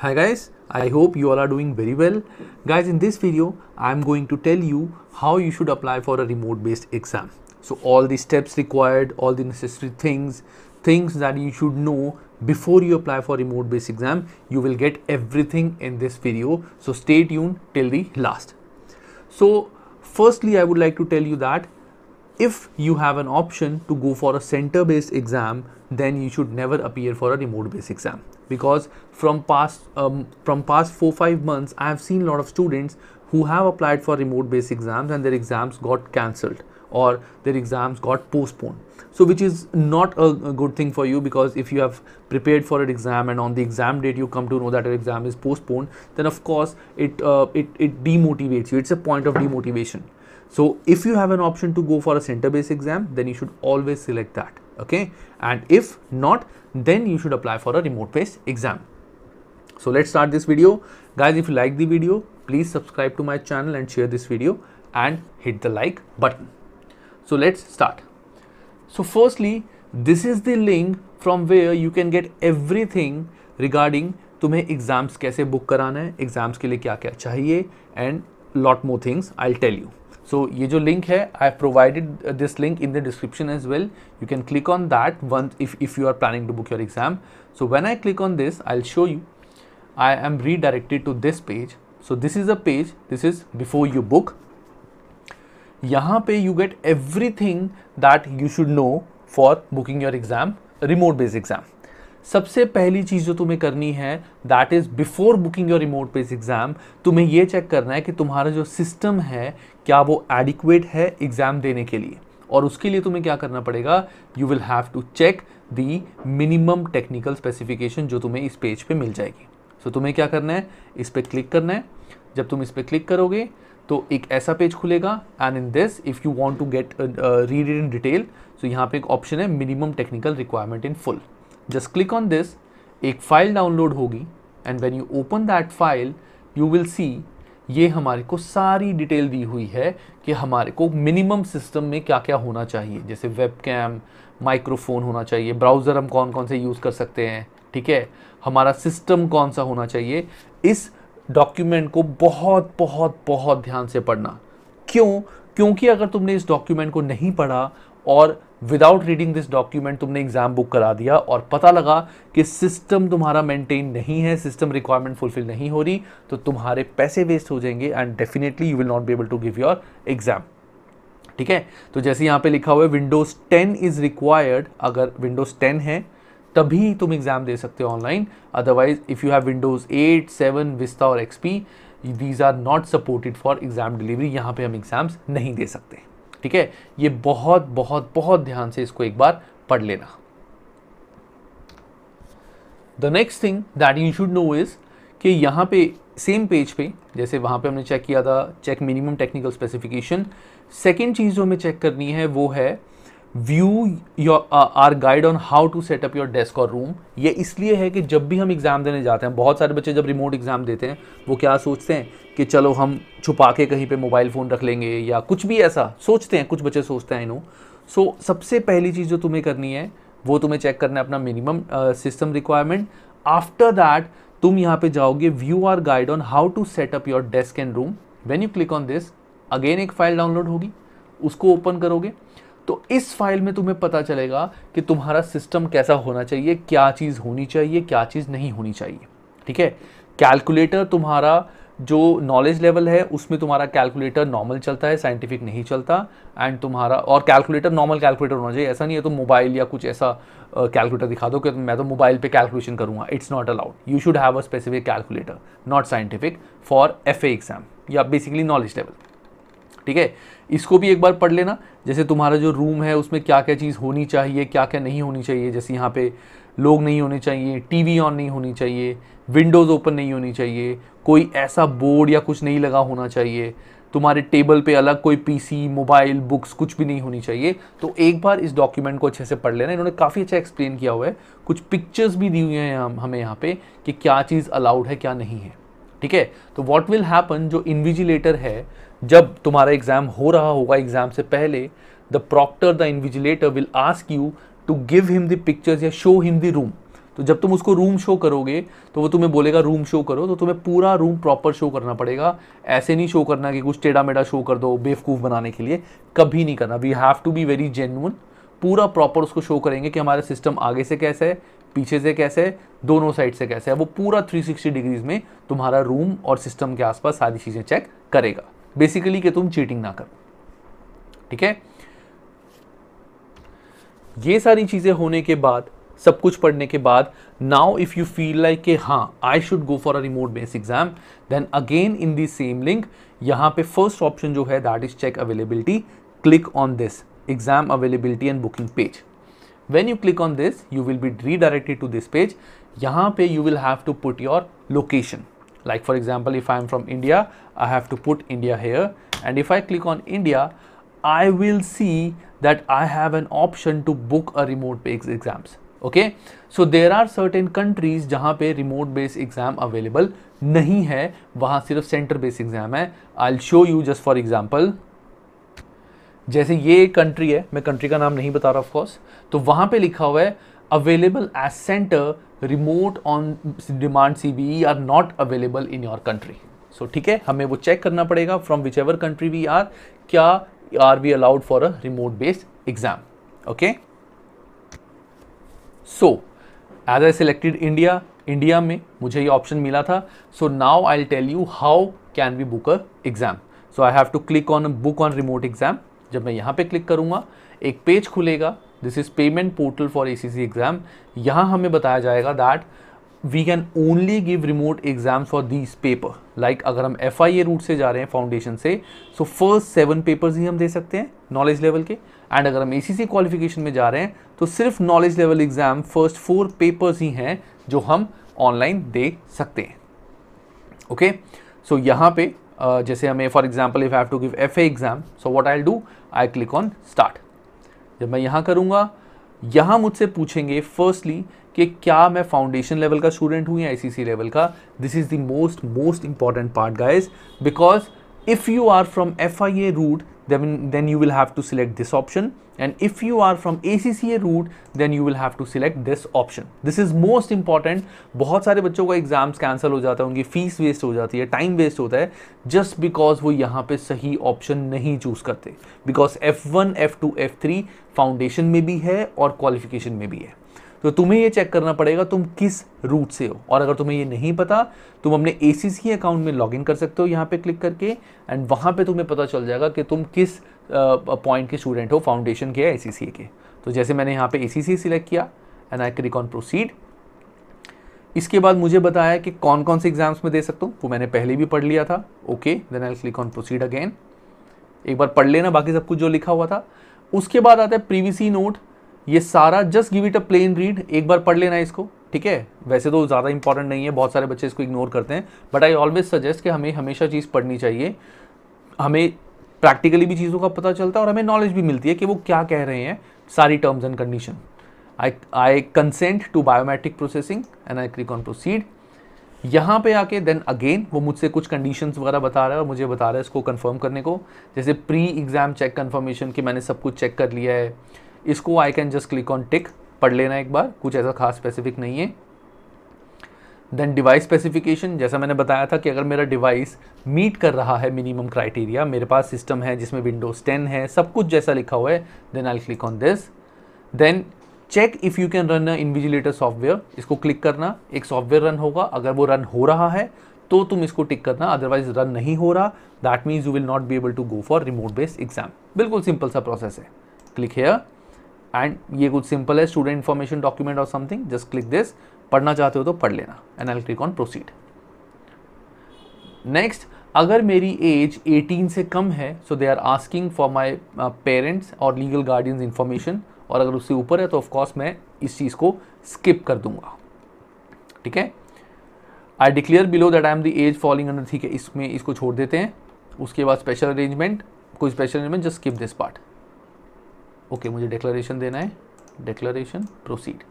Hi guys, I hope you all are doing very well. Guys, in this video, I'm going to tell you how you should apply for a remote based exam. So all the steps required, all the necessary things, things that you should know before you apply for remote based exam, you will get everything in this video. So stay tuned till the last. So firstly, I would like to tell you that if you have an option to go for a center based exam then you should never appear for a remote based exam because from past um, from past 4 5 months i have seen a lot of students who have applied for remote based exams and their exams got cancelled or their exams got postponed so which is not a, a, good thing for you because if you have prepared for an exam and on the exam date you come to know that your exam is postponed then of course it uh, it it demotivates you it's a point of demotivation so if you have an option to go for a center based exam, then you should always select that. Okay. And if not, then you should apply for a remote based exam. So let's start this video. Guys, if you like the video, please subscribe to my channel and share this video and hit the like button. So let's start. So firstly, this is the link from where you can get everything regarding तुम्हें exams कैसे book कराना है exams के लिए क्या क्या चाहिए and lot more things I tell you so ये जो link I have provided uh, this link in the description as well you can click on that once if you are planning to book your exam so when I click on this I'll show you I am redirected to this page so this is a page this is before you book यहाँ you get everything that you should know for booking your exam remote based exam सबसे पहली चीज़ जो तुम्हें करनी है that is before booking your remote base exam तुम्हें यह check करना है कि तुम्हारा जो सिस्टम है क्या वो एडिक्वेट है एग्ज़ाम देने के लिए और उसके लिए तुम्हें क्या करना पड़ेगा you will have to check the minimum technical specification जो तुम्हें इस पेज पे मिल जाएगी सो so, तुम्हें क्या करना है इस पर क्लिक करना है जब तुम इस पर क्लिक करोगे तो एक ऐसा पेज खुलेगा and in this if you want to get read it in detail so यहाँ पे एक ऑप्शन है minimum technical requirement in full just click on this एक फ़ाइल डाउनलोड होगी and when you open that file you will see ये हमारे को सारी डिटेल दी हुई है कि हमारे को मिनिमम सिस्टम में क्या क्या होना चाहिए जैसे वेब कैम माइक्रोफोन होना चाहिए ब्राउज़र हम कौन कौन से यूज़ कर सकते हैं ठीक है हमारा सिस्टम कौन सा होना चाहिए इस डॉक्यूमेंट को बहुत बहुत बहुत ध्यान से पढ़ना क्यों क्योंकि अगर तुमने इस डॉक्यूमेंट को नहीं पढ़ा और विदाउट रीडिंग दिस डॉक्यूमेंट तुमने एग्ज़ाम बुक करा दिया और पता लगा कि सिस्टम तुम्हारा मेंटेन नहीं है सिस्टम रिक्वायरमेंट फुलफिल नहीं हो रही तो तुम्हारे पैसे वेस्ट हो जाएंगे and definitely you will not be able to give your exam ठीक है तो जैसे यहाँ पे लिखा हुआ है विंडोज़ 10 इज़ रिक्वायर्ड अगर विंडोज़ 10 है तभी तुम एग्ज़ाम दे सकते हो online otherwise if you have Windows 8, 7, Vista और XP these are not supported for exam delivery यहाँ पे हम एग्ज़ाम्स नहीं दे सकते ठीक है ये बहुत बहुत बहुत ध्यान से इसको एक बार पढ़ लेना the next thing that you should know is कि यहां पे सेम पेज पे जैसे वहां पे हमने चेक किया था check minimum technical specification second चीज़ जो हमें चेक करनी है वो है view your our guide on how to set up your desk और रूम ये इसलिए है कि जब भी हम एग्ज़ाम देने जाते हैं बहुत सारे बच्चे जब रिमोट एग्ज़ाम देते हैं वो क्या सोचते हैं कि चलो हम छुपा के कहीं पे मोबाइल फ़ोन रख लेंगे या कुछ भी ऐसा सोचते हैं कुछ बच्चे सोचते हैं आई नो सो सबसे पहली चीज़ जो तुम्हें करनी है वो तुम्हें चेक करना है अपना minimum system requirement after that तुम यहाँ पे जाओगे view our guide on how to set up your desk and room when you click on this again एक फ़ाइल डाउनलोड होगी उसको ओपन करोगे तो इस फाइल में तुम्हें पता चलेगा कि तुम्हारा सिस्टम कैसा होना चाहिए क्या चीज़ होनी चाहिए क्या चीज़ नहीं होनी चाहिए ठीक है कैलकुलेटर तुम्हारा जो नॉलेज लेवल है उसमें तुम्हारा कैलकुलेटर नॉर्मल चलता है साइंटिफिक नहीं चलता एंड तुम्हारा और कैलकुलेटर नॉर्मल कैलकुलेटर होना चाहिए ऐसा नहीं है तो मोबाइल या कुछ ऐसा कैलकुलेटर uh, दिखा दो कि मैं तो मोबाइल पे कैलकुलेशन करूँगा it's not allowed you should have a specific calculator not scientific for F exam या बेसिकली नॉलेज लेवल ठीक है इसको भी एक बार पढ़ लेना जैसे तुम्हारा जो रूम है उसमें क्या क्या चीज़ होनी चाहिए क्या क्या नहीं होनी चाहिए जैसे यहाँ पे लोग नहीं होने चाहिए टीवी ऑन नहीं होनी चाहिए विंडोज़ ओपन नहीं होनी चाहिए कोई ऐसा बोर्ड या कुछ नहीं लगा होना चाहिए तुम्हारे टेबल पे अलग कोई पीसी मोबाइल बुक्स कुछ भी नहीं होनी चाहिए तो एक बार इस डॉक्यूमेंट को अच्छे से पढ़ लेना इन्होंने काफ़ी अच्छा एक्सप्लेन किया हुआ है कुछ पिक्चर्स भी दी हुई हैं हमें यहाँ पे कि क्या चीज़ अलाउड है क्या नहीं है ठीक है तो वॉट विल हैपन जो इन्विजिलेटर है जब तुम्हारा एग्ज़ाम हो रहा होगा एग्ज़ाम से पहले the proctor the invigilator will ask you to give him the pictures या शो हिम द रूम तो जब तुम उसको रूम शो करोगे तो वो तुम्हें बोलेगा रूम शो करो तो तुम्हें पूरा रूम प्रॉपर शो करना पड़ेगा ऐसे नहीं शो करना कि कुछ टेढ़ा मेढ़ा शो कर दो बेवकूफ़ बनाने के लिए कभी नहीं करना we have to be very genuine पूरा प्रॉपर उसको शो करेंगे कि हमारा सिस्टम आगे से कैसा है पीछे से कैसे है दोनों साइड से कैसे है वो पूरा 360 डिग्रीज में तुम्हारा रूम और सिस्टम के आसपास सारी चीज़ें चेक करेगा बेसिकली कि तुम चीटिंग ना करो ठीक है ये सारी चीज़ें होने के बाद सब कुछ पढ़ने के बाद now if you feel like कि हाँ I should go for a remote base exam then again in the same link यहां पे फर्स्ट ऑप्शन जो है that is check availability click on this exam availability and booking page when you click on this you will be redirected to this page यहां पे you will have to put your location like for example if I am from India I have to put India here and if I click on India I will see that I have an option to book a remote based exams okay so there are certain countries jahan pe remote based exam available nahi hai wahan sirf center based exam hai i'll show you just for example jaise ye country hai main country ka naam nahi bata raha of course to wahan pe likha hua hai available as centre remote on demand C B R not available in your country so ठीक है हमें वो चेक करना पड़ेगा from whichever country we are क्या are we allowed for a remote based exam okay so as I selected India India में मुझे ये ऑप्शन मिला था so now I tell you how can we book a exam so I have to click on book on remote exam जब मैं यहाँ पे click करूंगा एक पेज खुलेगा this is payment portal for a exam यहाँ हमें बताया जाएगा that we can only give remote exam for this paper like अगर हम एफ आई ए रूट से जा रहे हैं फाउंडेशन से सो फर्स्ट सेवन पेपर्स ही हम दे सकते हैं नॉलेज लेवल के एंड अगर हम ए सी सी क्वालिफिकेशन में जा रहे हैं तो सिर्फ knowledge level exam first four papers ही हैं जो हम ऑनलाइन दे सकते हैं ओके सो यहाँ पे जैसे हमें for example if have to give F A exam so what I do I click on start जब मैं यहाँ करूँगा यहाँ मुझसे पूछेंगे फर्स्टली कि क्या मैं फाउंडेशन लेवल का स्टूडेंट हूँ या आईसीसी लेवल का this is the most most important part guys because if you are from FIA route then, then you will have to select this option and if you are from ACCA route then you will have to select this option this is most important बहुत सारे बच्चों का exams cancel हो जाता है उनकी fees waste हो जाती है time waste होता है just because वो यहाँ पे सही option नहीं choose करते because F1 F2 F3 foundation में भी है और क्वालिफिकेशन में भी है तो तुम्हें ये चेक करना पड़ेगा तुम किस रूट से हो और अगर तुम्हें ये नहीं पता तुम अपने ए सी अकाउंट में लॉगिन कर सकते हो यहाँ पे क्लिक करके एंड वहाँ पे तुम्हें पता चल जाएगा कि तुम किस पॉइंट के स्टूडेंट हो फाउंडेशन के या ए के तो जैसे मैंने यहाँ पे ए सिलेक्ट किया and I click on proceed इसके बाद मुझे बताया कि कौन कौन से एग्जाम्स में दे सकता हूँ वो मैंने पहले भी पढ़ लिया था okay then I click on proceed again एक बार पढ़ लेना बाकी सब कुछ जो लिखा हुआ था उसके बाद आता है प्रीवीसी नोट ये सारा just give it a plain read एक बार पढ़ लेना है इसको ठीक है वैसे तो ज़्यादा इंपॉर्टेंट नहीं है बहुत सारे बच्चे इसको इग्नोर करते हैं बट आई ऑलवेज सजेस्ट कि हमें हमेशा चीज़ पढ़नी चाहिए हमें प्रैक्टिकली भी चीज़ों का पता चलता है और हमें नॉलेज भी मिलती है कि वो क्या कह रहे हैं सारी terms and condition I I consent to biometric processing and I click on proceed यहाँ पे आके देन अगेन वो मुझसे कुछ कंडीशंस वगैरह बता रहा है और मुझे बता रहा है इसको कंफर्म करने को जैसे प्री एग्ज़ाम चेक कंफर्मेशन कि मैंने सब कुछ चेक कर लिया है इसको I can just click on tick पढ़ लेना एक बार कुछ ऐसा खास स्पेसिफिक नहीं है देन डिवाइस स्पेसिफिकेशन जैसा मैंने बताया था कि अगर मेरा डिवाइस मीट कर रहा है मिनिमम क्राइटेरिया मेरे पास सिस्टम है जिसमें विंडोज़ 10 है सब कुछ जैसा लिखा हुआ है then I click on this then check if you can run invigilator software इसको क्लिक करना एक सॉफ्टवेयर रन होगा अगर वो रन हो रहा है तो तुम इसको टिक करना अदरवाइज रन नहीं हो रहा that means you will not be able to go for remote based exam बिल्कुल सिंपल सा प्रोसेस है क्लिक हेयर एंड ये कुछ सिंपल है स्टूडेंट इन्फॉर्मेशन डॉक्यूमेंट और समथिंग जस्ट क्लिक दिस पढ़ना चाहते हो तो पढ़ लेना and I click on proceed next अगर मेरी एज 18 से कम है so they are asking for my parents और लीगल गार्डियंस इन्फॉर्मेशन और अगर उससे ऊपर है तो ऑफकोर्स मैं इस चीज़ को स्किप कर दूंगा ठीक है I declare below that I am the age falling under ठीक है इसमें इसको छोड़ देते हैं उसके बाद स्पेशल अरेंजमेंट कोई special arrangement just skip this part okay मुझे डिक्लेरेशन देना है डिक्लेरेशन प्रोसीड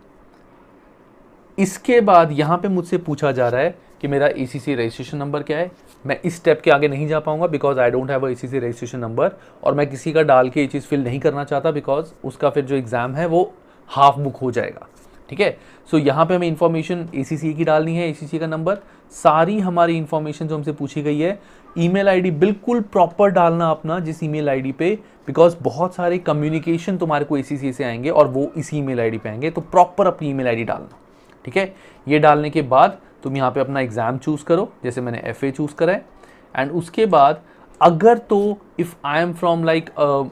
इसके बाद यहां पे मुझसे पूछा जा रहा है कि मेरा एसीसी रजिस्ट्रेशन नंबर क्या है मैं इस स्टेप के आगे नहीं जा पाऊंगा because I don't have a C registration number और मैं किसी का डाल के ये चीज़ फिल नहीं करना चाहता बिकॉज उसका फिर जो एग्ज़ाम है वो हाफ बुक हो जाएगा ठीक है सो यहाँ पे हमें इन्फॉर्मेशन ए e e की डालनी है ए e का नंबर सारी हमारी इन्फॉर्मेशन जो हमसे पूछी गई है ईमेल आईडी बिल्कुल प्रॉपर डालना अपना जिस ईमेल आईडी पे बिकॉज बहुत सारे कम्युनिकेशन तुम्हारे को ए से आएंगे और वो इसी ईमेल आईडी पे आएंगे तो प्रॉपर अपनी ईमेल आईडी डालना ठीक है ये डालने के बाद तुम यहाँ पे अपना एग्ज़ाम चूज़ करो जैसे मैंने एफ ए चूज़ करा है एंड उसके बाद अगर तो if I am from like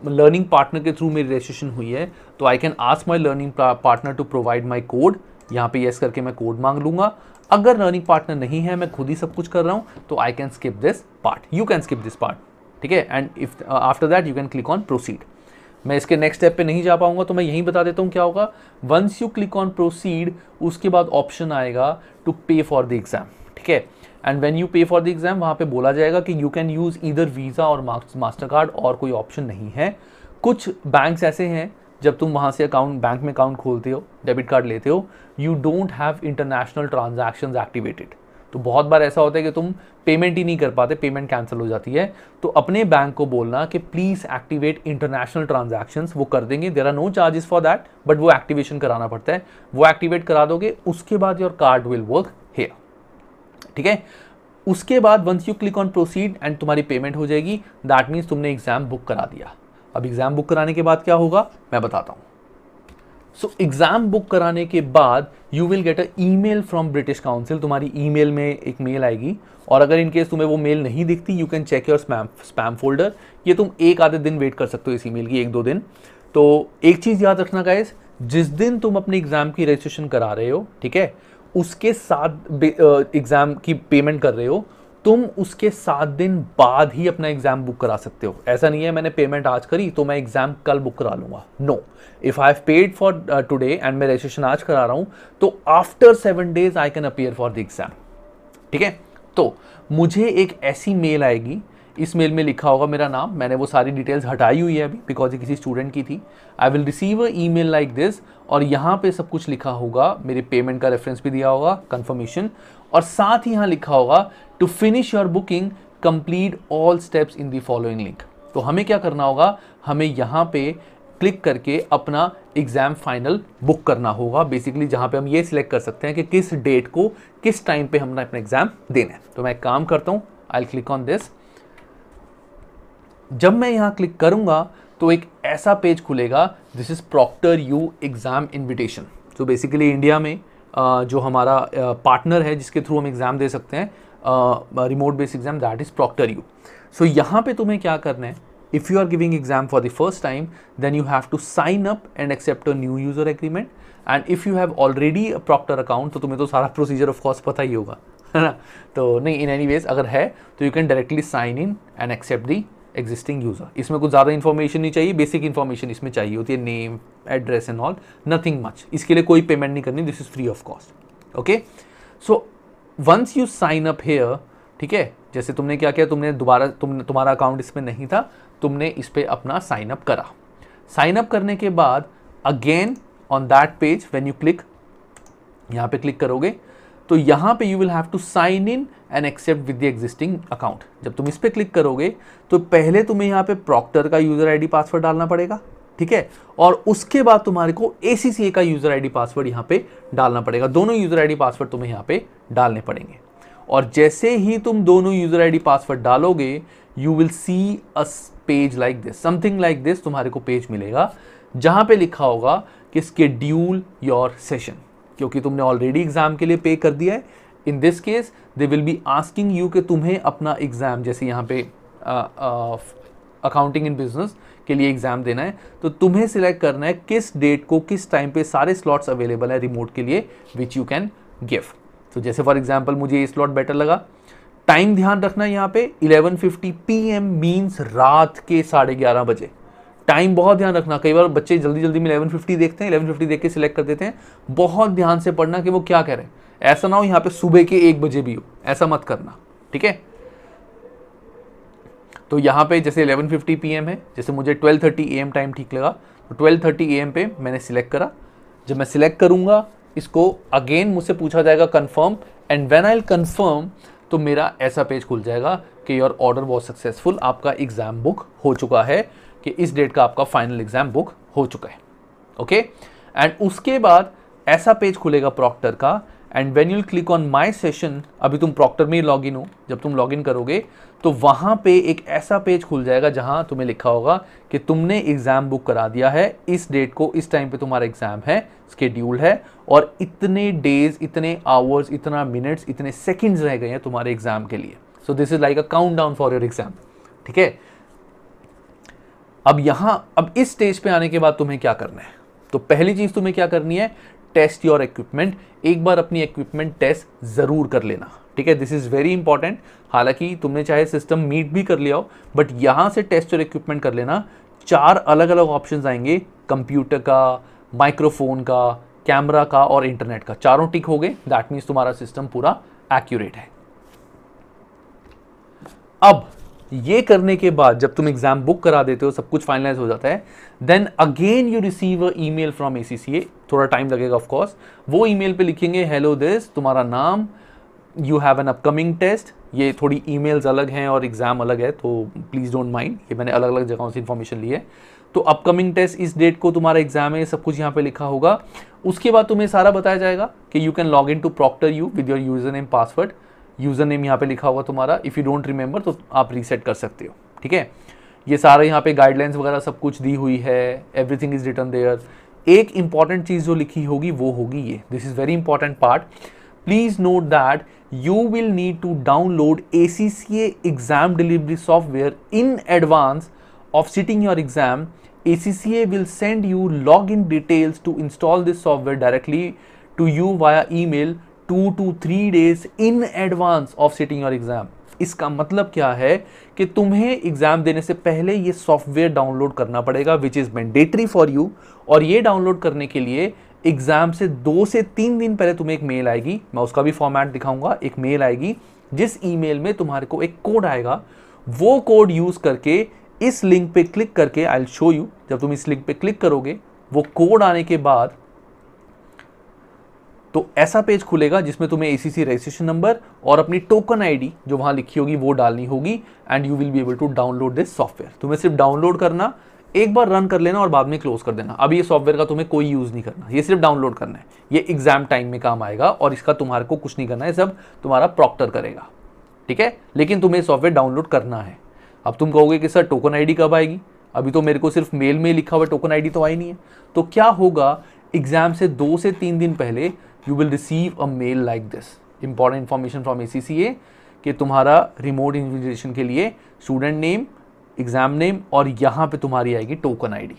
learning partner के थ्रू मेरी रजिस्ट्रेशन हुई है तो I can ask my learning partner to provide my code यहाँ पे येस करके मैं कोड मांग लूँगा अगर लर्निंग पार्टनर नहीं है मैं खुद ही सब कुछ कर रहा हूँ तो I can skip this part you can skip this part ठीक है and if after that you can click on proceed मैं इसके नेक्स्ट स्टेप पे नहीं जा पाऊंगा तो मैं यहीं बता देता हूँ क्या होगा once you click on proceed उसके बाद ऑप्शन आएगा टू पे फॉर द एग्ज़ाम ठीक है and when you pay for the exam वहाँ पे बोला जाएगा कि यू कैन यूज़ इधर वीज़ा और मास्टर कार्ड और कोई ऑप्शन नहीं है कुछ बैंक्स ऐसे हैं जब तुम वहाँ से अकाउंट बैंक में अकाउंट खोलते हो डेबिट कार्ड लेते हो you don't have international transaction activated तो बहुत बार ऐसा होता है कि तुम पेमेंट ही नहीं कर पाते पेमेंट कैंसिल हो जाती है तो अपने बैंक को बोलना कि प्लीज़ एक्टिवेट इंटरनेशनल ट्रांजेक्शन्स वो कर देंगे there are no charges for that but वो एक्टिवेशन कराना पड़ता है वो एक्टिवेट करा दोगे उसके बाद your card will work here ठीक है उसके बाद once you click on proceed and तुम्हारी पेमेंट हो जाएगी दैट मीन्स तुमने एग्जाम बुक करा दिया अब एग्ज़ाम बुक कराने के बाद क्या होगा मैं बताता हूँ सो एग्ज़ाम बुक कराने के बाद you will get a email from British Council तुम्हारी ईमेल में एक मेल आएगी और अगर इन केस तुम्हें वो मेल नहीं दिखती you can check your spam spam folder ये तुम एक आधे दिन वेट कर सकते हो इस ईमेल की एक दो दिन तो एक चीज़ याद रखना गाइस जिस दिन तुम अपने एग्ज़ाम की रजिस्ट्रेशन करा रहे हो ठीक है उसके साथ एग्ज़ाम की पेमेंट कर रहे हो तुम उसके सात दिन बाद ही अपना एग्जाम बुक करा सकते हो ऐसा नहीं है मैंने पेमेंट आज करी तो मैं एग्जाम कल बुक करा लूंगा no if I have paid for today and मैं रजिस्ट्रेशन आज करा रहा हूं तो after seven days I can appear for the exam ठीक है तो मुझे एक ऐसी मेल आएगी इस मेल में लिखा होगा मेरा नाम मैंने वो सारी डिटेल्स हटाई हुई है अभी बिकॉज ये किसी स्टूडेंट की थी I will receive a email like this और यहाँ पे सब कुछ लिखा होगा मेरे पेमेंट का रेफरेंस भी दिया होगा कन्फर्मेशन और साथ ही यहाँ लिखा होगा to finish your booking complete all steps in the following link तो हमें क्या करना होगा हमें यहाँ पे क्लिक करके अपना एग्ज़ाम फाइनल बुक करना होगा बेसिकली जहाँ पे हम ये सिलेक्ट कर सकते हैं कि किस डेट को किस टाइम पे हमने अपना एग्ज़ाम देना है तो मैं एक काम करता हूँ आई क्लिक ऑन दिस जब मैं यहाँ क्लिक करूँगा तो एक ऐसा पेज खुलेगा this is ProctorU exam invitation तो बेसिकली इंडिया में जो हमारा पार्टनर है जिसके थ्रू हम एग्ज़ाम दे सकते हैं remote base exam that is ProctorU so यहाँ पे तुम्हें क्या करना है if you are giving exam for the first time then you have to sign up and accept a new user agreement and if you have already proctor account तो तुम्हें तो सारा प्रोसीजर ऑफ कोर्स पता ही होगा है ना तो नहीं इन एनी वेज अगर है तो you can directly sign in and accept the existing user इसमें कुछ ज़्यादा इन्फॉर्मेशन नहीं चाहिए बेसिक इन्फॉर्मेशन इसमें चाहिए होती है name address and all nothing much इसके लिए कोई पेमेंट नहीं करनी this is free of cost okay so once you sign up here ठीक है जैसे तुमने क्या किया तुमने दोबारा तुम तुम्हारा अकाउंट इसमें नहीं था तुमने इस पर अपना साइन अप करा साइन अप करने के बाद again on that page when you click यहाँ पे क्लिक करोगे तो यहाँ पे you will have to sign in and accept with the existing account जब तुम इस पर क्लिक करोगे तो पहले तुम्हें यहाँ पे प्रॉक्टर का यूज़र आईडी पासवर्ड डालना पड़ेगा ठीक है और उसके बाद तुम्हारे को ए का यूज़र आईडी पासवर्ड यहाँ पे डालना पड़ेगा दोनों यूज़र आईडी पासवर्ड तुम्हें यहाँ पे डालने पड़ेंगे और जैसे ही तुम दोनों यूज़र आईडी पासवर्ड डालोगे you will see a page like this something like this तुम्हारे को पेज मिलेगा जहाँ पे लिखा होगा कि स्केड्यूल योर सेशन क्योंकि तुमने ऑलरेडी एग्ज़ाम के लिए पे कर दिया है in this case they will be asking you कि तुम्हें अपना एग्ज़ाम जैसे यहाँ पे अकाउंटिंग इन बिजनेस के लिए एग्ज़ाम देना है तो तुम्हें सिलेक्ट करना है किस डेट को किस टाइम पे सारे स्लॉट्स अवेलेबल है रिमोट के लिए विच यू कैन गिव तो जैसे फॉर एग्जाम्पल मुझे ये स्लॉट बेटर लगा टाइम ध्यान रखना है यहाँ पे 11:50 फिफ्टी पी एम मीन्स रात के साढ़े ग्यारह बजे टाइम बहुत ध्यान रखना कई बार बच्चे जल्दी जल्दी में 11:50 देखते हैं 11:50 देख के सिलेक्ट कर देते हैं बहुत ध्यान से पढ़ना कि वो क्या कह रहे हैं ऐसा ना हो यहाँ पे सुबह के एक बजे भी हो ऐसा मत करना ठीक है तो यहां पे जैसे 11:50 फिफ्टी पी है जैसे मुझे 12:30 थर्टी एम टाइम ठीक लगा तो 12:30 थर्टी एम पे मैंने सिलेक्ट करा जब मैं सिलेक्ट करूंगा इसको अगेन मुझसे पूछा जाएगा confirm and when I confirm तो मेरा ऐसा पेज खुल जाएगा कि योर ऑर्डर वॉज सक्सेसफुल आपका एग्ज़ाम बुक हो चुका है कि इस डेट का आपका फाइनल एग्ज़ाम बुक हो चुका है ओके एंड उसके बाद ऐसा पेज खुलेगा प्रॉक्टर का and when you'll click on my session अभी तुम प्रॉक्टर में ही लॉग इन हो जब तुम लॉग इन करोगे तो वहाँ पे एक ऐसा पेज खुल जाएगा जहाँ तुम्हें लिखा होगा कि तुमने एग्ज़ाम बुक करा दिया है इस डेट को इस टाइम पे तुम्हारा एग्ज़ाम है स्केड्यूल है और इतने डेज इतने आवर्स इतना मिनट्स इतने सेकेंड्स रह गए हैं तुम्हारे एग्ज़ाम के लिए so this is like a countdown for your exam ठीक है अब यहाँ अब इस स्टेज पे आने के बाद तुम्हें क्या करना है तो पहली चीज़ तुम्हें क्या करनी है टेस्ट योर इक्विपमेंट एक बार अपनी इक्विपमेंट टेस्ट ज़रूर कर लेना ठीक है दिस इज़ वेरी इंपॉर्टेंट हालांकि तुमने चाहे सिस्टम मीट भी कर लिया हो बट यहां से टेस्ट योर इक्विपमेंट कर लेना चार अलग अलग ऑप्शन आएंगे कंप्यूटर का माइक्रोफोन का कैमरा का और इंटरनेट का चारों टिक हो गए दैट मीन्स तुम्हारा सिस्टम पूरा एक्यूरेट है अब ये करने के बाद जब तुम एग्जाम बुक करा देते हो सब कुछ फाइनलाइज हो जाता है then again you receive a email from ACCA थोड़ा टाइम लगेगा ऑफ कोर्स वो ईमेल पे लिखेंगे हेलो दिस तुम्हारा नाम you have an upcoming test ये थोड़ी ईमेल्स अलग हैं और एग्ज़ाम अलग है तो प्लीज़ डोंट माइंड ये मैंने अलग अलग जगहों से इन्फॉर्मेशन ली है तो अपकमिंग टेस्ट इस डेट को तुम्हारा एग्जाम है सब कुछ यहाँ पे लिखा होगा उसके बाद तुम्हें सारा बताया जाएगा कि you can log in to ProctorU with your username password username यहाँ पे लिखा होगा तुम्हारा इफ़ यू डोंट रिमेंबर तो आप रीसेट कर सकते हो ठीक है ये सारा यहाँ पे गाइडलाइंस वगैरह सब कुछ दी हुई है एवरीथिंग इज़ रिटर्न देयर एक इंपॉर्टेंट चीज जो लिखी होगी वो होगी ये this is very important part please note that you will need to download A C C exam delivery software in advance of sitting your exam A C C A will send you log in details to install this software directly to you via email two to three days in advance of sitting your exam इसका मतलब क्या है कि तुम्हें exam देने से पहले ये सॉफ्टवेयर डाउनलोड करना पड़ेगा which is mandatory for you और ये डाउनलोड करने के लिए एग्ज़ाम से दो से तीन दिन पहले तुम्हें एक मेल आएगी मैं उसका भी फॉर्मेट दिखाऊंगा एक मेल आएगी जिस ईमेल में तुम्हारे को एक कोड आएगा वो कोड यूज़ करके इस लिंक पे क्लिक करके आई शो यू जब तुम इस लिंक पे क्लिक करोगे वो कोड आने के बाद तो ऐसा पेज खुलेगा जिसमें तुम्हें ए रजिस्ट्रेशन नंबर और अपनी टोकन आईडी जो वहाँ लिखी होगी वो डालनी होगी and you will be able to download this software तुम्हें सिर्फ डाउनलोड करना एक बार रन कर लेना और बाद में क्लोज कर देना अभी ये सॉफ्टवेयर का तुम्हें कोई यूज़ नहीं करना ये सिर्फ डाउनलोड करना है ये एग्जाम टाइम में काम आएगा और इसका तुम्हारे को कुछ नहीं करना है सब तुम्हारा प्रॉक्टर करेगा ठीक है लेकिन तुम्हें सॉफ्टवेयर डाउनलोड करना है अब तुम कहोगे कि सर टोकन आईडी कब आएगी अभी तो मेरे को सिर्फ मेल में लिखा हुआ टोकन आईडी तो आई नहीं है तो क्या होगा एग्जाम से दो से तीन दिन पहले you will receive a mail like this important information from A कि तुम्हारा रिमोट इन्विटेशन के लिए स्टूडेंट नेम एग्जाम नेम और यहाँ पे तुम्हारी आएगी टोकन आईडी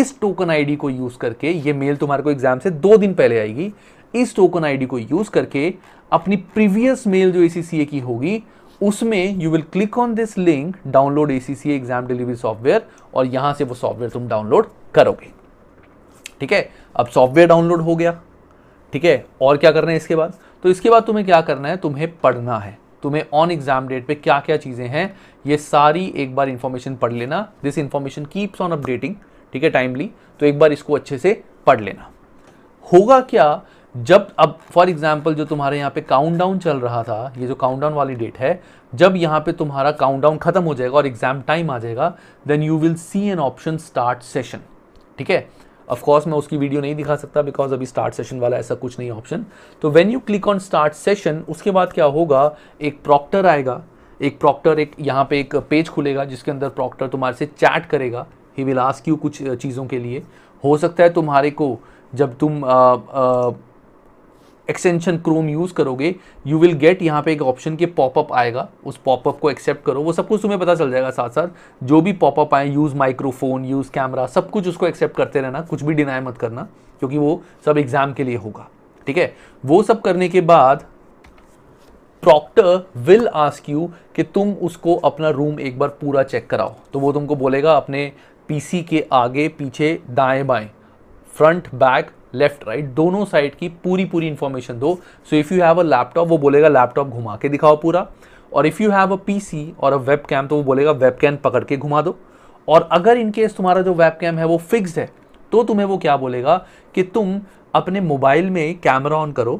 इस टोकन आईडी को यूज़ करके ये मेल तुम्हारे को एग्जाम से दो दिन पहले आएगी इस टोकन आईडी को यूज़ करके अपनी प्रीवियस मेल जो ए की होगी उसमें you will click on this link download a exam delivery software और यहाँ से वो सॉफ्टवेयर तुम डाउनलोड करोगे ठीक है अब सॉफ्टवेयर डाउनलोड हो गया ठीक है और क्या करना है इसके बाद तो इसके बाद तुम्हें क्या करना है तुम्हें पढ़ना है तुम्हें ऑन एग्जाम डेट पे क्या क्या चीज़ें हैं ये सारी एक बार इन्फॉर्मेशन पढ़ लेना this information keeps on updating ठीक है टाइमली तो एक बार इसको अच्छे से पढ़ लेना होगा क्या जब अब फॉर एग्जाम्पल जो तुम्हारे यहाँ पे काउंट चल रहा था ये जो काउंट वाली डेट है जब यहाँ पे तुम्हारा काउंट खत्म हो जाएगा और एग्जाम टाइम आ जाएगा then you will see an option start session ठीक है ऑफकोर्स मैं उसकी वीडियो नहीं दिखा सकता बिकॉज अभी स्टार्ट सेशन वाला ऐसा कुछ नहीं ऑप्शन तो when you click on start session उसके बाद क्या होगा एक प्रॉक्टर आएगा एक प्रॉक्टर एक यहाँ पे एक पेज खुलेगा जिसके अंदर प्रॉक्टर तुम्हारे से चैट करेगा ही विल आस्क यू कुछ चीज़ों के लिए हो सकता है तुम्हारे को जब तुम आ, आ, एक्सटेंशन क्रोम यूज़ करोगे यू विल गेट यहाँ पे एक ऑप्शन के पॉपअप आएगा उस पॉपअप को एक्सेप्ट करो वो सब कुछ तुम्हें पता चल जाएगा साथ साथ जो भी पॉपअप आए यूज़ माइक्रोफोन यूज़ कैमरा सब कुछ उसको एक्सेप्ट करते रहना कुछ भी डिनाई मत करना क्योंकि वो सब एग्ज़ाम के लिए होगा ठीक है वो सब करने के बाद प्रॉक्टर विल आस्क यू कि तुम उसको अपना रूम एक बार पूरा चेक कराओ तो वो तुमको बोलेगा अपने पीसी के आगे पीछे दाएं बाएं फ्रंट बैक लेफ्ट राइट दोनों साइड की पूरी पूरी इन्फॉर्मेशन दो so if you have a laptop वो बोलेगा लैपटॉप घुमा के दिखाओ पूरा और if you have a PC और अ वेब कैम तो वो बोलेगा वेब कैम पकड़ के घुमा दो और अगर इनकेस तुम्हारा जो वेब कैम है वो फिक्स है तो तुम्हें वो क्या बोलेगा कि तुम अपने मोबाइल में कैमरा ऑन करो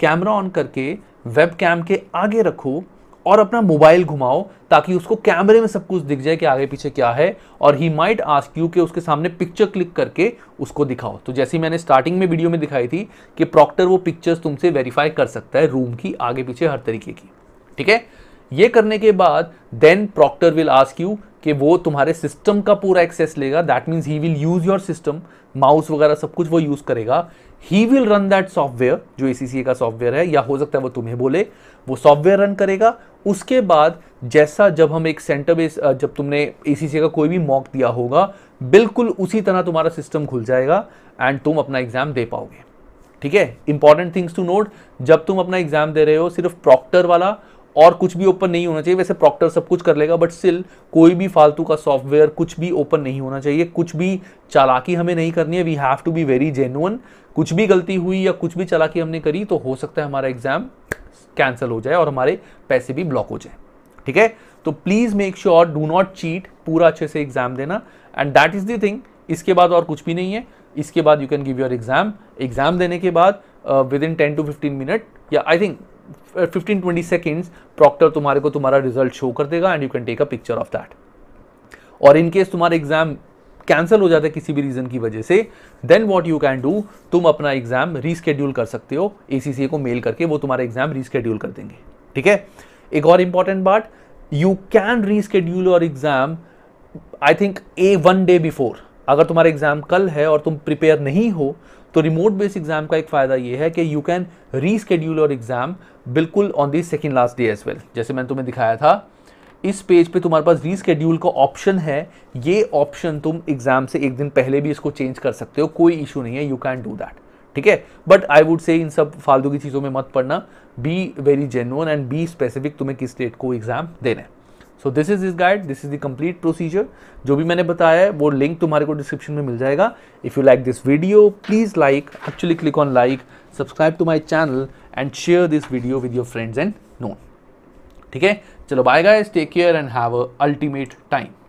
कैमरा ऑन करके वेब कैम के आगे रखो और अपना मोबाइल घुमाओ ताकि उसको कैमरे में सब कुछ दिख जाए कि आगे पीछे क्या है और ही माइट आस्क यू कि उसके सामने पिक्चर क्लिक करके उसको दिखाओ तो जैसी मैंने स्टार्टिंग में वीडियो में दिखाई थी कि प्रॉक्टर वो पिक्चर्स तुमसे वेरीफाई कर सकता है रूम की आगे पीछे हर तरीके की ठीक है ये करने के बाद then proctor will ask you कि वो तुम्हारे सिस्टम का पूरा एक्सेस लेगा that means he will use your system mouse वगैरह सब कुछ वो यूज़ करेगा he will run that software जो ए का सॉफ्टवेयर है या हो सकता है वो तुम्हें बोले वो सॉफ्टवेयर रन करेगा उसके बाद जैसा जब हम एक सेंटर बेस जब तुमने ए का कोई भी मॉक दिया होगा बिल्कुल उसी तरह तुम्हारा सिस्टम खुल जाएगा एंड तुम अपना एग्जाम दे पाओगे ठीक है इंपॉर्टेंट थिंग्स टू नोट जब तुम अपना एग्जाम दे रहे हो सिर्फ प्रॉक्टर वाला और कुछ भी ओपन नहीं होना चाहिए वैसे प्रॉक्टर सब कुछ कर लेगा बट स्टिल कोई भी फालतू का सॉफ्टवेयर कुछ भी ओपन नहीं होना चाहिए कुछ भी चालाकी हमें नहीं करनी है we have to be very genuine कुछ भी गलती हुई या कुछ भी चालाकी हमने करी तो हो सकता है हमारा एग्जाम कैंसिल हो जाए और हमारे पैसे भी ब्लॉक हो जाए ठीक है तो please make sure do not cheat पूरा अच्छे से एग्जाम देना and that is the thing इसके बाद और कुछ भी नहीं है इसके बाद you can give your exam exam देने के बाद within ten to fifteen minute या I think fifteen twenty seconds proctor तुम्हारे को तुम्हारा रिजल्ट शो कर देगा and you can take a picture of that और इन केस तुम्हारा एग्जाम कैंसिल हो जाता है किसी भी रीज़न की वजह से then what you can do तुम अपना एग्जाम रीस्केड्यूल कर सकते हो ए को मेल करके वो तुम्हारा एग्जाम रीस्केड्यूल कर देंगे ठीक है एक और इंपॉर्टेंट बात you can reschedule your exam I think a one day before अगर तुम्हारा एग्जाम कल है और तुम प्रिपेयर नहीं हो तो रिमोट बेस्ड एग्जाम का एक फ़ायदा यह है कि यू कैन री स्केड्यूल और एग्ज़ाम बिल्कुल on the second last day as well जैसे मैंने तुम्हें दिखाया था इस पेज पे तुम्हारे पास रीस्केड्यूल का ऑप्शन है ये ऑप्शन तुम एग्जाम से एक दिन पहले भी इसको चेंज कर सकते हो कोई इशू नहीं है यू कैन डू दैट ठीक है बट आई वुड से इन सब फालतू की चीज़ों में मत पढ़ना be very genuine and be specific तुम्हें किस डेट को एग्ज़ाम देना है so this is is guide this is the complete procedure जो भी मैंने बताया है वो लिंक तुम्हारे को डिस्क्रिप्शन में मिल जाएगा if you like this video please like actually click on like subscribe to my channel and share this video with your friends and none ठीक है चलो bye guys take care and have a ultimate time